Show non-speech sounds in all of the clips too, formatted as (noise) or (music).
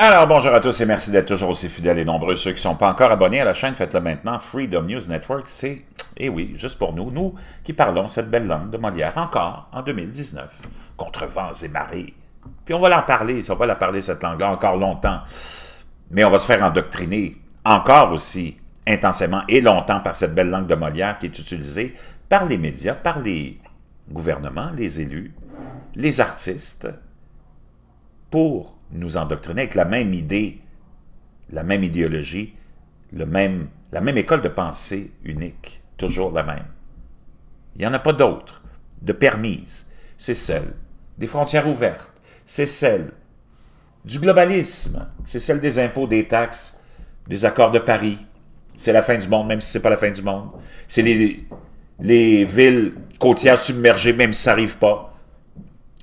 Alors bonjour à tous et merci d'être toujours aussi fidèles et nombreux. Ceux qui ne sont pas encore abonnés à la chaîne, faites-le maintenant. Freedom News Network, c'est, eh oui, juste pour nous, nous qui parlons cette belle langue de Molière encore en 2019, contre vents et marées. Puis on va leur parler, on va la parler cette langue-là encore longtemps. Mais on va se faire endoctriner encore aussi intensément et longtemps par cette belle langue de Molière qui est utilisée par les médias, par les gouvernements, les élus, les artistes, pour nous endoctriner avec la même idée, la même idéologie, le même, la même école de pensée unique, toujours la même. Il n'y en a pas d'autre, de permise. C'est celle des frontières ouvertes, c'est celle du globalisme, c'est celle des impôts, des taxes, des accords de Paris. C'est la fin du monde, même si ce n'est pas la fin du monde. C'est les, les villes côtières submergées, même si ça n'arrive pas.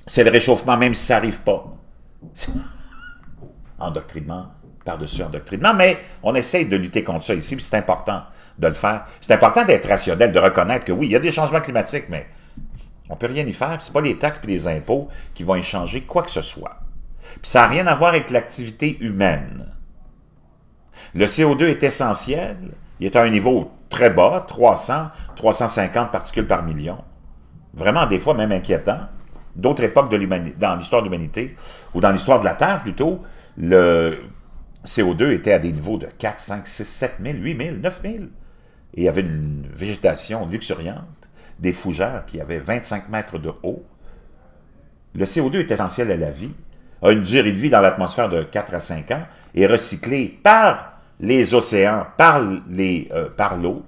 C'est le réchauffement, même si ça n'arrive pas endoctrinement par-dessus endoctrinement, mais on essaye de lutter contre ça ici, c'est important de le faire. C'est important d'être rationnel, de reconnaître que oui, il y a des changements climatiques, mais on ne peut rien y faire. Ce pas les taxes et les impôts qui vont y changer quoi que ce soit. Puis ça n'a rien à voir avec l'activité humaine. Le CO2 est essentiel. Il est à un niveau très bas, 300, 350 particules par million. Vraiment, des fois, même inquiétant d'autres époques de dans l'histoire de l'humanité, ou dans l'histoire de la Terre plutôt, le CO2 était à des niveaux de 4, 5, 6, 7 000, 8 000, 9 000. Et il y avait une végétation luxuriante, des fougères qui avaient 25 mètres de haut. Le CO2 est essentiel à la vie, a une durée de vie dans l'atmosphère de 4 à 5 ans, est recyclé par les océans, euh, par l'eau,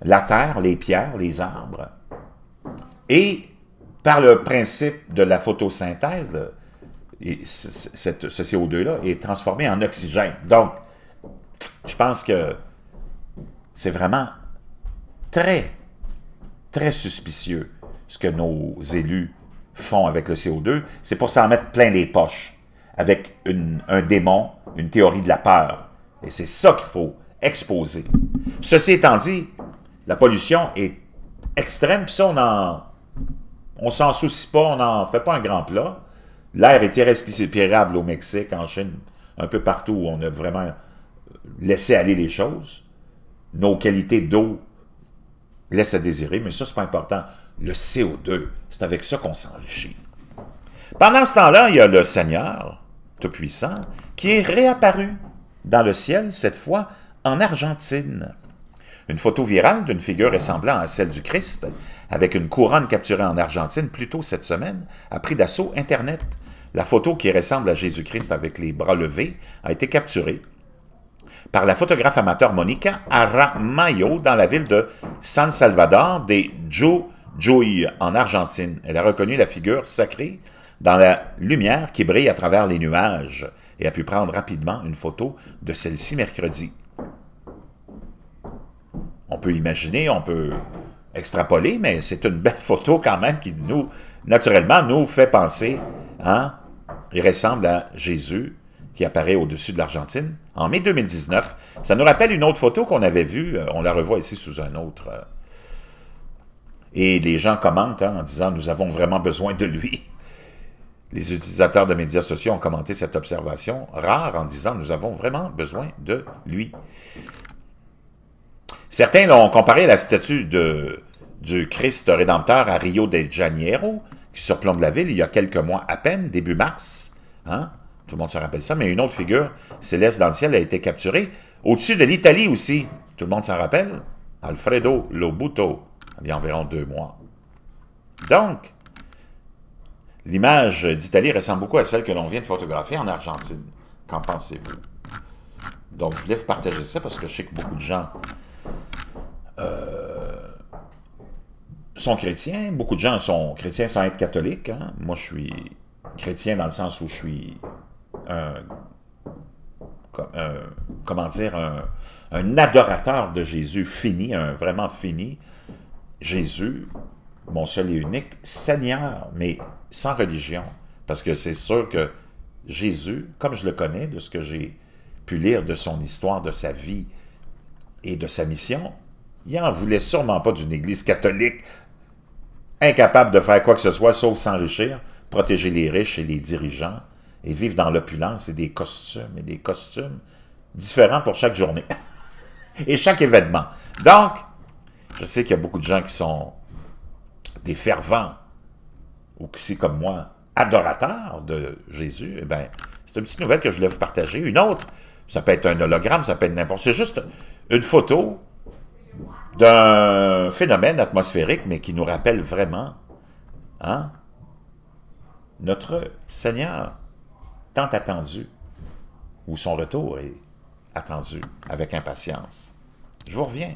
la terre, les pierres, les arbres. Et par le principe de la photosynthèse, ce CO2-là est transformé en oxygène. Donc, je pense que c'est vraiment très, très suspicieux ce que nos élus font avec le CO2. C'est pour s'en mettre plein les poches avec un démon, une théorie de la peur. Et c'est ça qu'il faut exposer. Ceci étant dit, la pollution est extrême, puis ça, on en, on s'en soucie pas, on n'en fait pas un grand plat. L'air est irrespirable au Mexique, en Chine, un peu partout où on a vraiment laissé aller les choses. Nos qualités d'eau laissent à désirer, mais ça, c'est pas important. Le CO2, c'est avec ça qu'on s'enrichit. Pendant ce temps-là, il y a le Seigneur Tout-Puissant qui est réapparu dans le ciel, cette fois en Argentine. Une photo virale d'une figure ah. ressemblant à celle du Christ, avec une couronne capturée en Argentine plus tôt cette semaine, a pris d'assaut Internet. La photo qui ressemble à Jésus-Christ avec les bras levés a été capturée par la photographe amateur Monica Aramayo dans la ville de San Salvador des Jujuy en Argentine. Elle a reconnu la figure sacrée dans la lumière qui brille à travers les nuages et a pu prendre rapidement une photo de celle-ci mercredi on peut imaginer, on peut extrapoler, mais c'est une belle (laughs) photo quand même qui nous, naturellement, nous fait penser, il hein, ressemble à Jésus qui apparaît au-dessus de l'Argentine. En mai 2019, ça nous rappelle une autre photo qu'on avait vue, euh, on la revoit ici sous un autre... Euh, et les gens commentent hein, en disant « nous avons vraiment besoin de lui (laughs) ». Les utilisateurs de médias sociaux ont commenté cette observation rare en disant « nous avons vraiment besoin de lui ». Certains l'ont comparé à la statue de, du Christ Rédempteur à Rio de Janeiro, qui surplombe la ville il y a quelques mois à peine, début mars. Hein? Tout le monde se rappelle ça, mais une autre figure céleste dans le ciel a été capturée au-dessus de l'Italie aussi. Tout le monde s'en rappelle? Alfredo Lobuto, il y a environ deux mois. Donc, l'image d'Italie ressemble beaucoup à celle que l'on vient de photographier en Argentine. Qu'en pensez-vous? Donc, je voulais vous partager ça parce que je sais que beaucoup de gens euh, sont chrétiens. Beaucoup de gens sont chrétiens sans être catholiques. Hein. Moi, je suis chrétien dans le sens où je suis un, un comment dire, un, un, adorateur de Jésus fini, un vraiment fini. Jésus, mon seul et unique Seigneur, mais sans religion. Parce que c'est sûr que Jésus, comme je le connais, de ce que j'ai pu lire de son histoire, de sa vie et de sa mission, il n'en voulait sûrement pas d'une Église catholique incapable de faire quoi que ce soit sauf s'enrichir, protéger les riches et les dirigeants, et vivre dans l'opulence et des costumes et des costumes différents pour chaque journée (laughs) et chaque événement. Donc, je sais qu'il y a beaucoup de gens qui sont des fervents, ou qui, c'est comme moi, adorateurs de Jésus. Eh bien, c'est une petite nouvelle que je voulais vous partager. Une autre, ça peut être un hologramme, ça peut être n'importe... C'est juste une photo d'un phénomène atmosphérique, mais qui nous rappelle vraiment hein, notre Seigneur tant attendu, ou son retour est attendu avec impatience. Je vous reviens.